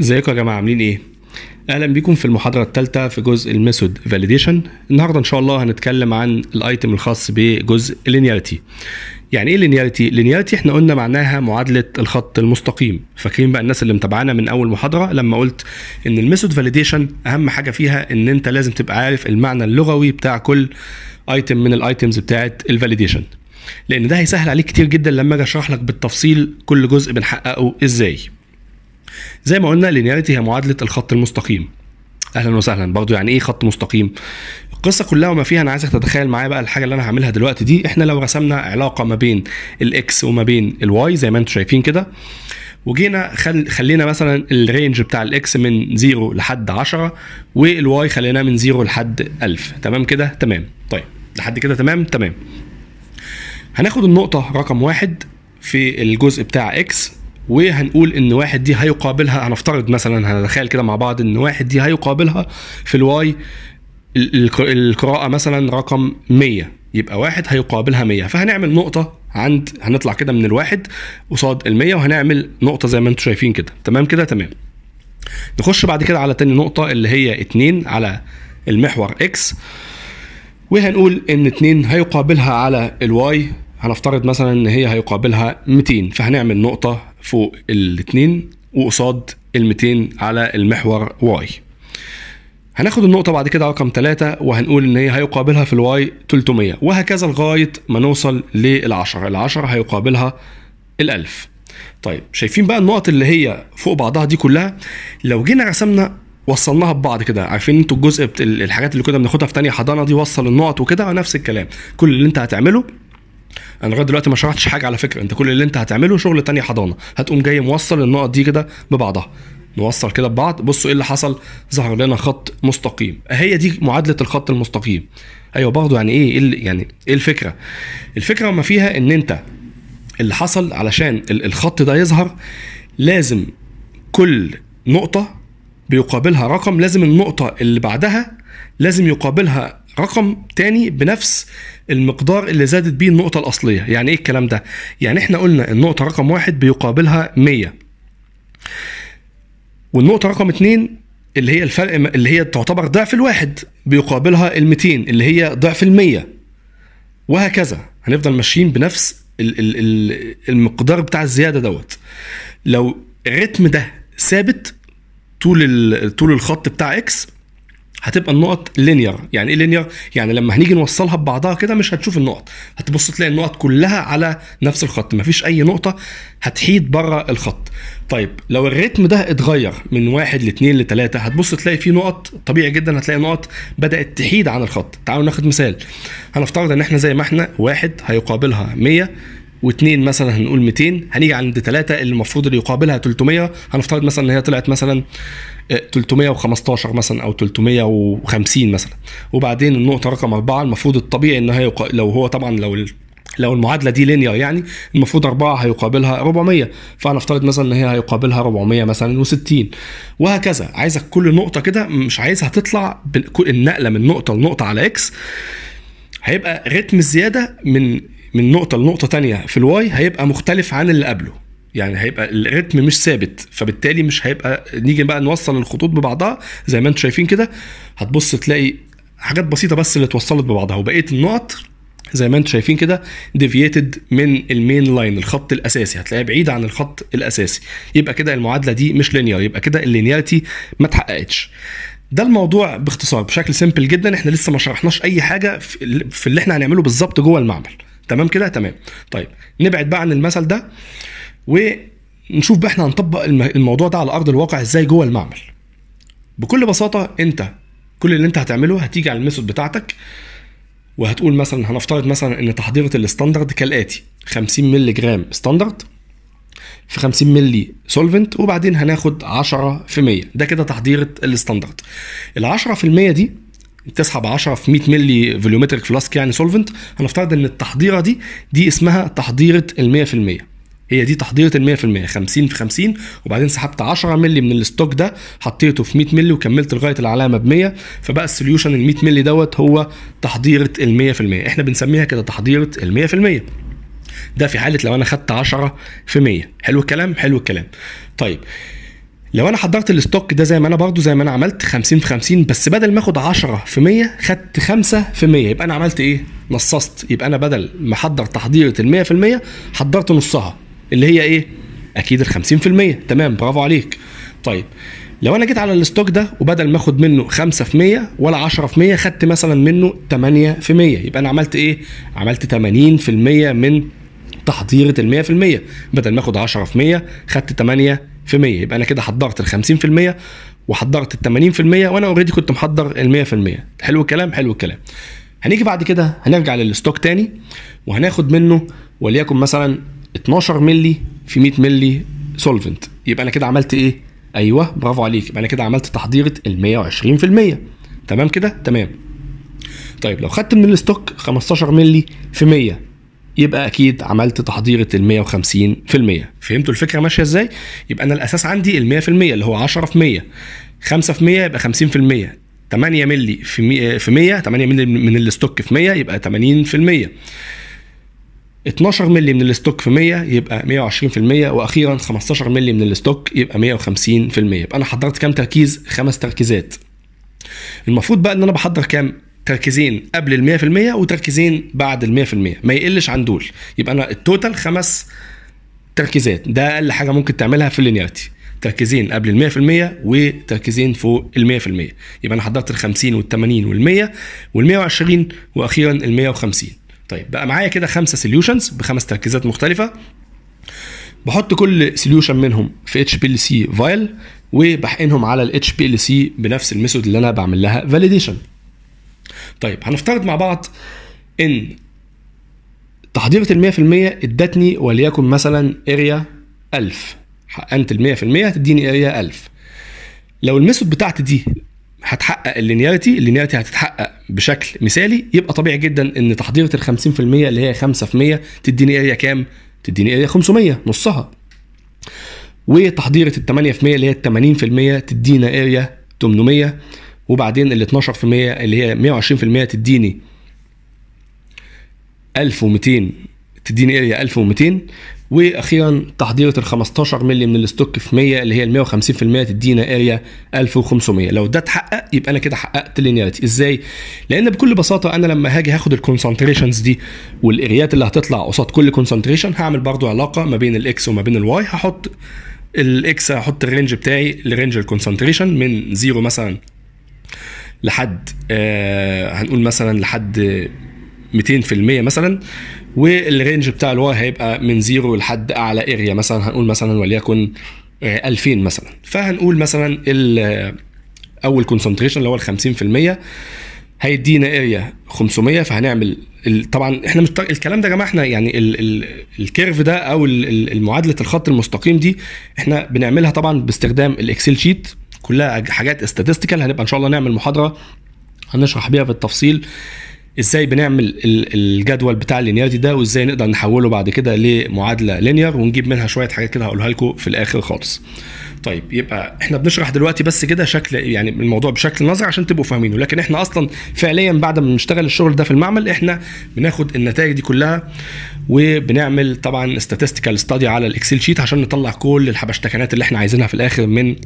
ازيكم يا جماعه عاملين ايه اهلا بيكم في المحاضره الثالثه في جزء الميثود فاليديشن النهارده ان شاء الله هنتكلم عن الايتم الخاص بجزء لينياريتي يعني ايه لينياريتي لينياريتي احنا قلنا معناها معادله الخط المستقيم فاكرين بقى الناس اللي متابعانا من اول محاضره لما قلت ان الميثود فاليديشن اهم حاجه فيها ان انت لازم تبقى عارف المعنى اللغوي بتاع كل ايتم من الايتمز بتاعت الفاليديشن لان ده هيسهل عليك كتير جدا لما اجي اشرح لك بالتفصيل كل جزء بنحققه ازاي زي ما قلنا لينياريتي هي معادله الخط المستقيم اهلا وسهلا برضو يعني ايه خط مستقيم القصه كلها وما فيها انا عايزك تتخيل معايا بقى الحاجه اللي انا هعملها دلوقتي دي احنا لو رسمنا علاقه ما بين الاكس وما بين الواي زي ما انتم شايفين كده وجينا خل... خلينا مثلا الرينج بتاع الاكس من 0 لحد 10 والواي خليناه من 0 لحد 1000 تمام كده تمام طيب لحد كده تمام تمام هناخد النقطه رقم واحد في الجزء بتاع اكس وهنقول ان واحد دي هيقابلها هنفترض مثلا هنتخيل كده مع بعض ان واحد دي هيقابلها في الواي القراءة مثلا رقم 100 يبقى واحد هيقابلها 100 فهنعمل نقطة عند هنطلع كده من الواحد قصاد ال 100 وهنعمل نقطة زي ما انتم شايفين كده تمام كده تمام نخش بعد كده على تاني نقطة اللي هي 2 على المحور اكس وهنقول ان 2 هيقابلها على الواي هنفترض مثلا ان هي هيقابلها 200 فهنعمل نقطة فوق الاثنين وقصاد ال200 على المحور واي هناخد النقطة بعد كده رقم 3 وهنقول إن هي هيقابلها في الواي 300 وهكذا لغاية ما نوصل للعشرة، العشرة هيقابلها الألف. طيب شايفين بقى النقط اللي هي فوق بعضها دي كلها لو جينا رسمنا وصلناها ببعض كده عارفين انتوا الجزء بت... الحاجات اللي كنا بناخدها في تانية حضانة دي وصل النقط وكده نفس الكلام كل اللي انت هتعمله انا لغايه دلوقتي ما شرحتش حاجه على فكره انت كل اللي انت هتعمله شغل تاني حضانه هتقوم جاي موصل النقط دي كده ببعضها نوصل كده ببعض بصوا ايه اللي حصل ظهر لنا خط مستقيم هي دي معادله الخط المستقيم ايوه برضه يعني ايه, إيه يعني ايه الفكره الفكره ما فيها ان انت اللي حصل علشان الخط ده يظهر لازم كل نقطه بيقابلها رقم لازم النقطه اللي بعدها لازم يقابلها رقم تاني بنفس المقدار اللي زادت بيه النقطة الأصلية يعني إيه الكلام ده؟ يعني إحنا قلنا النقطة رقم واحد بيقابلها 100 والنقطة رقم اتنين اللي هي الفرق اللي هي تعتبر ضعف الواحد بيقابلها ال 200 اللي هي ضعف ال 100 وهكذا هنفضل ماشيين بنفس الـ الـ الـ المقدار بتاع الزياده دوت لو الريتم ده ثابت طول طول الخط بتاع اكس هتبقى النقط لينير يعني ايه لينير يعني لما هنيجي نوصلها ببعضها كده مش هتشوف النقط هتبص تلاقي النقط كلها على نفس الخط مفيش اي نقطه هتحيد بره الخط طيب لو الريتم ده اتغير من واحد لاثنين لثلاثه هتبص تلاقي في نقط طبيعي جدا هتلاقي نقط بدات تحيد عن الخط تعالوا ناخد مثال هنفترض ان احنا زي ما احنا واحد هيقابلها 100 واثنين مثلا هنقول 200 هنيجي عند ثلاثه اللي المفروض اللي يقابلها 300 هنفترض مثلا ان هي طلعت مثلا 315 آه، مثلا او 350 مثلا وبعدين النقطه رقم أربعة المفروض الطبيعي ان هي لو هو طبعا لو لو المعادله دي لينير يعني المفروض 4 هيقابلها 400 فهنفترض مثلا ان هي هيقابلها 400 مثلا و60 وهكذا عايزك كل نقطه كده مش عايزها تطلع النقله من نقطه لنقطه على اكس هيبقى رتم الزياده من من نقطه لنقطه تانية في الواي هيبقى مختلف عن اللي قبله يعني هيبقى الريتم مش ثابت فبالتالي مش هيبقى نيجي بقى نوصل الخطوط ببعضها زي ما انتم شايفين كده هتبص تلاقي حاجات بسيطه بس اللي اتوصلت ببعضها وبقيه النقط زي ما انتم شايفين كده ديفييتد من المين لاين الخط الاساسي هتلاقيها بعيدة عن الخط الاساسي يبقى كده المعادله دي مش لينير يبقى كده اللينيارتي ما اتحققتش ده الموضوع باختصار بشكل سيمبل جدا احنا لسه ما شرحناش اي حاجه في اللي احنا هنعمله بالظبط جوه المعمل تمام كده تمام طيب نبعد بقى عن المثل ده ونشوف بقى احنا هنطبق الموضوع ده على ارض الواقع ازاي جوه المعمل بكل بساطه انت كل اللي انت هتعمله هتيجي على الميثود بتاعتك وهتقول مثلا هنفترض مثلا ان تحضيره الاستاندرد كالاتي 50 مللي جرام ستاندرد في 50 مللي سولفنت وبعدين هناخد 10% ده كده تحضيره الاستاندرد ال 10% دي بتسحب 10 في 100 مللي فوليومتريك فلاسك يعني سولفنت هنفترض ان التحضيره دي دي اسمها تحضيره ال 100% هي دي تحضيره ال 100% 50 في 50 وبعدين سحبت 10 مللي من الستوك ده حطيته في 100 مللي وكملت لغايه العلامه ب 100 فبقى السوليوشن ال 100 مللي دوت هو تحضيره ال 100% احنا بنسميها كده تحضيره ال 100% ده في حاله لو انا خدت 10 في 100 حلو الكلام حلو الكلام طيب لو انا حضرت الستوك ده زي ما انا برضو زي ما انا عملت 50 في 50 بس بدل ما اخد 10 في 100 خدت 5 في 100 يبقى انا عملت ايه نصصت يبقى انا بدل ما احضر تحضيره ال 100% حضرت نصها اللي هي ايه اكيد ال 50% تمام برافو عليك طيب لو انا جيت على الستوك ده وبدل ما اخد منه 5 في 100 ولا 10 في 100 خدت مثلا منه 8 في 100 يبقى انا عملت ايه عملت 80% من تحضيره ال 100% بدل ما اخد 10 في 100 خدت 8 في 100 يبقى انا كده حضرت ال 50% وحضرت ال 80% وانا اوريدي كنت محضر ال 100% حلو الكلام حلو الكلام هنيجي بعد كده هنرجع للستوك تاني وهناخد منه وليكن مثلا 12 مللي في 100 مللي سولفنت يبقى انا كده عملت ايه ايوه برافو عليك يبقى انا كده عملت تحضيره ال 120% تمام كده تمام طيب لو خدت من الستوك 15 مللي في 100 يبقى اكيد عملت تحضيره ال 150% فهمتوا الفكره ماشيه ازاي يبقى انا الاساس عندي ال 100% اللي هو 10% في 100 5% في 100 يبقى 50% 8 مللي في 100 في 100 8 مللي من الاستوك في 100 يبقى 80% 12 مللي من الاستوك في 100 يبقى 120% واخيرا 15 مللي من الاستوك يبقى 150% يبقى انا حضرت كام تركيز خمس تركيزات المفروض بقى ان انا بحضر كام تركيزين قبل ال 100% وتركيزين بعد ال 100% ما يقلش عن دول يبقى انا التوتال خمس تركيزات ده اقل حاجه ممكن تعملها في اللينيارتي تركيزين قبل ال 100% وتركيزين فوق ال 100% يبقى انا حضرت ال 50 وال 80 وال 100 وال 120 واخيرا ال 150 طيب بقى معايا كده خمسه سوليوشنز بخمس تركيزات مختلفه بحط كل سوليوشن منهم في اتش بي ال سي فايل وبحقنهم على الاتش بي ال سي بنفس الميثود اللي انا بعمل لها فاليديشن طيب هنفترض مع بعض ان تحضيرة ال 100% ادتني وليكن مثلا اريا 1000 حقنت ال 100% تديني اريا 1000 لو الميثود بتاعتي دي هتحقق اللينيارتي اللينيارتي هتتحقق بشكل مثالي يبقى طبيعي جدا ان تحضيره ال 50% اللي هي 5% تديني اريا كام؟ تديني اريا 500 نصها وتحضيره ال 8% اللي هي 80% تدينا اريا 800 وبعدين ال 12% اللي هي 120% تديني 1200 تديني اريا 1200 واخيرا تحضيره ال 15 مللي من الاستوك في 100 اللي هي ال 150% تدينا اريا 1500 لو ده اتحقق يبقى انا كده حققت لينياريتي ازاي لان بكل بساطه انا لما هاجي هاخد الكونسنتريشنز دي والاريات اللي هتطلع قصاد كل كونسنتريشن هعمل برضو علاقه ما بين الاكس وما بين الواي هحط الاكس هحط الرينج بتاعي لرينج الكونسنتريشن من 0 مثلا لحد آه هنقول مثلا لحد 200% مثلا والرينج بتاع الواي هيبقى من زيرو لحد اعلى اريا مثلا هنقول مثلا وليكن 2000 آه، مثلا فهنقول مثلا آه، اول كونسنتريشن اللي هو ال 50% هيدينا اريا 500 فهنعمل طبعا احنا مش الكلام ده يا جماعه احنا يعني ال ال الكيرف ده او معادله الخط المستقيم دي احنا بنعملها طبعا باستخدام الاكسل شيت كلها حاجات استاتستيكال هنبقى ان شاء الله نعمل محاضره هنشرح بيها بالتفصيل ازاي بنعمل الجدول بتاع اللينيارتي ده وازاي نقدر نحوله بعد كده لمعادله لينير ونجيب منها شويه حاجات كده هقولها لكم في الاخر خالص طيب يبقى احنا بنشرح دلوقتي بس كده شكل يعني الموضوع بشكل نظري عشان تبقوا فاهمينه لكن احنا اصلا فعليا بعد ما بنشتغل الشغل ده في المعمل احنا بناخد النتائج دي كلها وبنعمل طبعا statistical ستادي على الاكسل شيت عشان نطلع كل الحبشتكنات اللي احنا عايزينها في الاخر من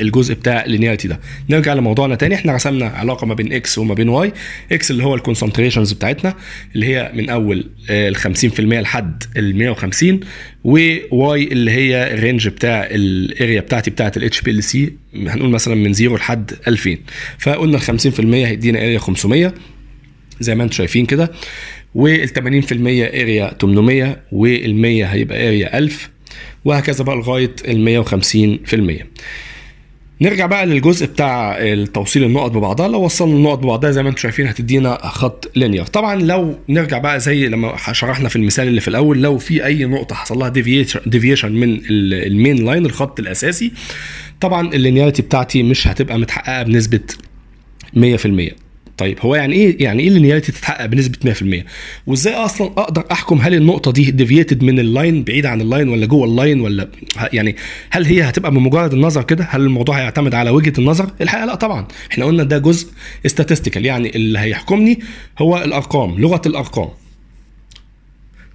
الجزء بتاع اللينيرتي ده نرجع لموضوعنا تاني احنا رسمنا علاقه ما بين اكس وما بين واي اكس اللي هو الكونسنتريشنز بتاعتنا اللي هي من اول آه، ال 50% لحد ال 150 وواي اللي هي الرينج بتاع الاريا بتاعتي بتاعت الاتش بي ال سي هنقول مثلا من 0 لحد 2000 فقلنا ال 50% هيدينا اريا 500 زي ما انتم شايفين كده وال 80% اريا 800 وال 100 هيبقى اريا 1000 وهكذا بقى لغايه ال 150% نرجع بقى للجزء بتاع توصيل النقط ببعضها لو وصلنا النقط ببعضها زي ما انتم شايفين هتدينا خط لينير طبعا لو نرجع بقى زي لما شرحنا في المثال اللي في الاول لو في اي نقطه حصل لها ديفيشن من المين لاين الخط الاساسي طبعا اللينياريتي بتاعتي مش هتبقى متحققه بنسبه 100% طيب هو يعني ايه يعني ايه اللينياليتي تتحقق بنسبه 100% وازاي اصلا اقدر احكم هل النقطه دي ديفييتد من اللاين بعيد عن اللاين ولا جوه اللاين ولا يعني هل هي هتبقى بمجرد النظر كده هل الموضوع هيعتمد على وجهه النظر الحقيقه لا طبعا احنا قلنا ده جزء استاتستيكال يعني اللي هيحكمني هو الارقام لغه الارقام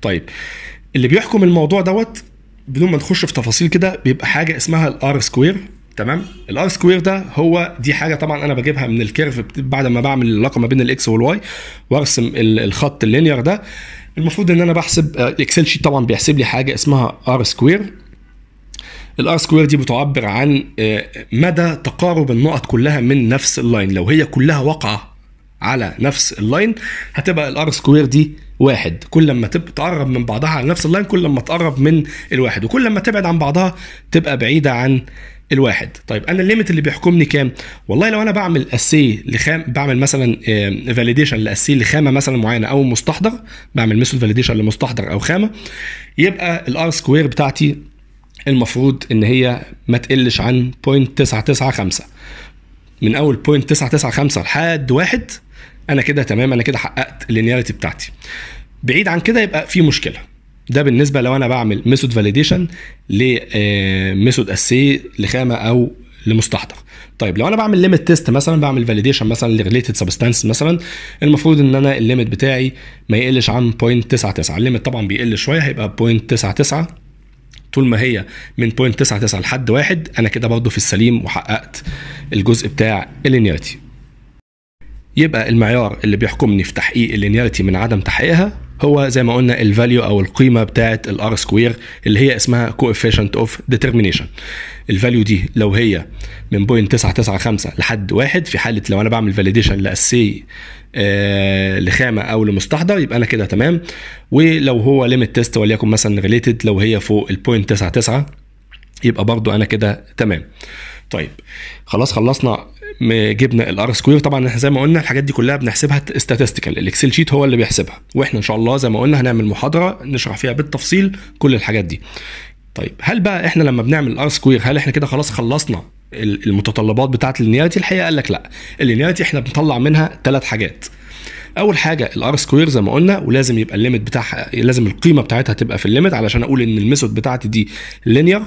طيب اللي بيحكم الموضوع دوت بدون ما نخش في تفاصيل كده بيبقى حاجه اسمها الار سكوير تمام الار سكوير ده هو دي حاجه طبعا انا بجيبها من الكيرف بعد ما بعمل العلاقه ما بين الاكس والواي وارسم الخط اللينير ده المفروض ان انا بحسب اكسل آه، شيت طبعا بيحسب لي حاجه اسمها ار سكوير الار سكوير دي بتعبر عن آه، مدى تقارب النقط كلها من نفس اللاين لو هي كلها واقعه على نفس اللاين هتبقى الار سكوير دي واحد كل ما تقرب من بعضها على نفس اللاين كل ما تقرب من الواحد وكل ما تبعد عن بعضها تبقى بعيده عن الواحد طيب انا الليميت اللي بيحكمني كام والله لو انا بعمل اسي لخام بعمل مثلا فاليديشن لاسي لخامه مثلا معينه او مستحضر بعمل مثل فاليديشن لمستحضر او خامه يبقى الار سكوير بتاعتي المفروض ان هي ما تقلش عن 0.995 من اول 0.995 لحد واحد انا كده تمام انا كده حققت اللينياريتي بتاعتي بعيد عن كده يبقى في مشكله ده بالنسبه لو انا بعمل ميثود فاليديشن لميثود اسي لخامه او لمستحضر طيب لو انا بعمل ليميت تيست مثلا بعمل فاليديشن مثلا لريليتد سبستانس مثلا المفروض ان انا الليميت بتاعي ما يقلش عن 0.99 الليميت طبعا بيقل شويه هيبقى 0.99 طول ما هي من 0.99 لحد واحد انا كده برضه في السليم وحققت الجزء بتاع اللينيارتي يبقى المعيار اللي بيحكمني في تحقيق اللينيارتي من عدم تحقيقها هو زي ما قلنا الفاليو او القيمه بتاعه الار سكوير اللي هي اسمها كوفيشنت اوف ديترمينيشن الفاليو دي لو هي من بوينت 995 لحد واحد في حاله لو انا بعمل فاليديشن لاسي آه لخامه او لمستحضر يبقى انا كده تمام ولو هو ليميت تيست وليكن مثلا ريليتد لو هي فوق البوينت 99 يبقى برضو انا كده تمام طيب خلاص خلصنا جبنا الار سكوير طبعا احنا زي ما قلنا الحاجات دي كلها بنحسبها ستاتستيكال الاكسل شيت هو اللي بيحسبها واحنا ان شاء الله زي ما قلنا هنعمل محاضره نشرح فيها بالتفصيل كل الحاجات دي طيب هل بقى احنا لما بنعمل الار سكوير هل احنا كده خلاص خلصنا المتطلبات بتاعه اللينياريتي الحقيقه قال لك لا اللينياريتي احنا بنطلع منها ثلاث حاجات اول حاجه الار سكوير زي ما قلنا ولازم يبقى الليميت بتاعها لازم القيمه بتاعتها تبقى في الليميت علشان اقول ان الميثود بتاعتي دي لينير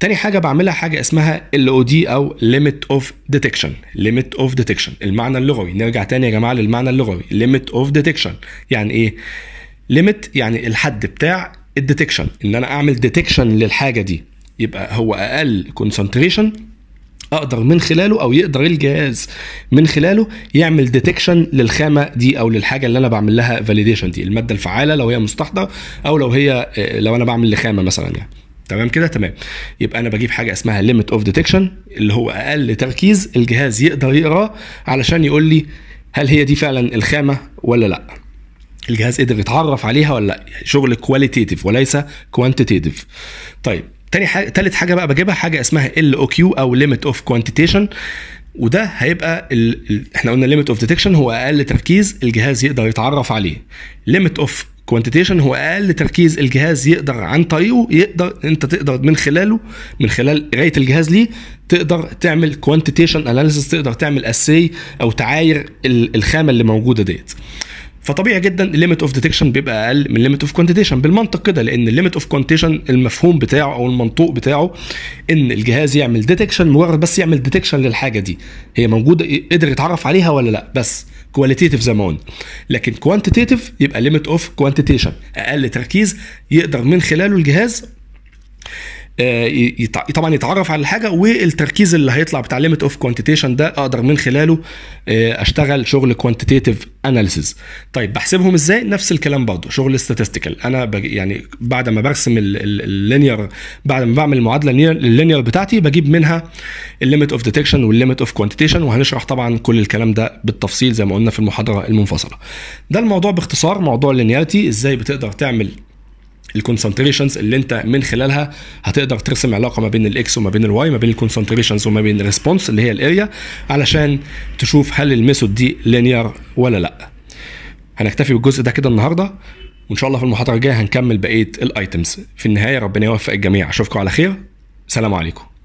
تاني حاجه بعملها حاجه اسمها ال او دي او ليميت اوف ديتكشن ليميت اوف ديتكشن المعنى اللغوي نرجع تاني يا جماعه للمعنى اللغوي ليميت اوف ديتكشن يعني ايه ليميت يعني الحد بتاع الديتكشن ان انا اعمل ديتكشن للحاجه دي يبقى هو اقل كونسنتريشن اقدر من خلاله او يقدر الجهاز من خلاله يعمل ديتكشن للخامه دي او للحاجه اللي انا بعمل لها فاليديشن دي الماده الفعاله لو هي مستحضر او لو هي آه، لو انا بعمل لخامه مثلا يعني تمام كده تمام يبقى انا بجيب حاجه اسمها ليميت اوف ديتكشن اللي هو اقل تركيز الجهاز يقدر يقراه علشان يقول لي هل هي دي فعلا الخامه ولا لا الجهاز قدر يتعرف عليها ولا لا شغل كواليتيتيف وليس كوانتيتيف طيب تاني حاجه تالت حاجه بقى بجيبها حاجه اسمها ال او كيو او ليميت اوف كوانتيتيشن وده هيبقى ال... احنا قلنا ليميت اوف ديتكشن هو اقل تركيز الجهاز يقدر يتعرف عليه ليميت اوف كوانتيتيشن هو اقل تركيز الجهاز يقدر عن طريقه يقدر انت تقدر من خلاله من خلال قرايه الجهاز ليه تقدر تعمل كوانتيتيشن اناليسيس تقدر تعمل اسي او تعاير الخامه اللي موجوده ديت فطبيعي جدا الليميت اوف ديتكشن بيبقى اقل من الليميت اوف كوانتيتيشن بالمنطق كده لان الليميت اوف كوانتيشن المفهوم بتاعه او المنطوق بتاعه ان الجهاز يعمل ديتكشن مجرد بس يعمل ديتكشن للحاجه دي هي موجوده قدر يتعرف عليها ولا لا بس كواليتيتيف زمان لكن كوانتيتيف يبقى ليميت اوف كوانتيتيشن اقل تركيز يقدر من خلاله الجهاز آه، طبعا يتعرف على الحاجه والتركيز اللي هيطلع بتاع ليميت اوف كوانتيتيشن ده اقدر من خلاله آه، اشتغل شغل كوانتيتيف اناليسيز طيب بحسبهم ازاي نفس الكلام برضه شغل statistical انا يعني بعد ما برسم اللينير بعد ما بعمل المعادله اللينير بتاعتي بجيب منها الليميت اوف ديتكشن والليميت اوف كوانتيتيشن وهنشرح طبعا كل الكلام ده بالتفصيل زي ما قلنا في المحاضره المنفصله ده الموضوع باختصار موضوع اللينيارتي ازاي بتقدر تعمل الكونسنتريشنز اللي انت من خلالها هتقدر ترسم علاقه ما بين الاكس وما بين الواي ما بين الكونسنتريشنز وما بين الريسبونس اللي هي الاريا علشان تشوف هل الميثود دي لينير ولا لا هنكتفي بالجزء ده كده النهارده وان شاء الله في المحاضره الجايه هنكمل بقيه الايتمز في النهايه ربنا يوفق الجميع اشوفكم على خير سلام عليكم